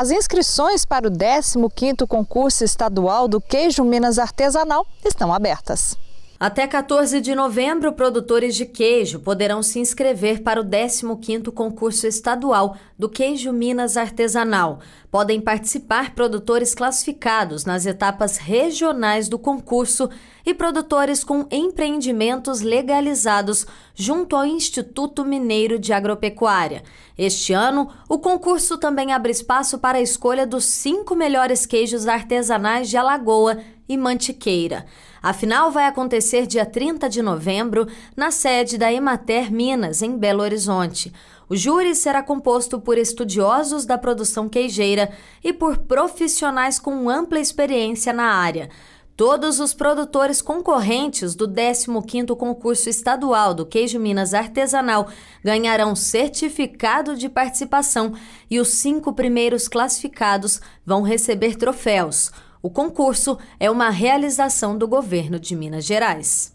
As inscrições para o 15º concurso estadual do queijo Minas Artesanal estão abertas. Até 14 de novembro, produtores de queijo poderão se inscrever para o 15º concurso estadual do Queijo Minas Artesanal. Podem participar produtores classificados nas etapas regionais do concurso e produtores com empreendimentos legalizados junto ao Instituto Mineiro de Agropecuária. Este ano, o concurso também abre espaço para a escolha dos cinco melhores queijos artesanais de Alagoa e Mantiqueira. A final vai acontecer dia 30 de novembro na sede da Emater Minas, em Belo Horizonte. O júri será composto por estudiosos da produção queijeira e por profissionais com ampla experiência na área. Todos os produtores concorrentes do 15º Concurso Estadual do Queijo Minas Artesanal ganharão certificado de participação e os cinco primeiros classificados vão receber troféus. O concurso é uma realização do governo de Minas Gerais.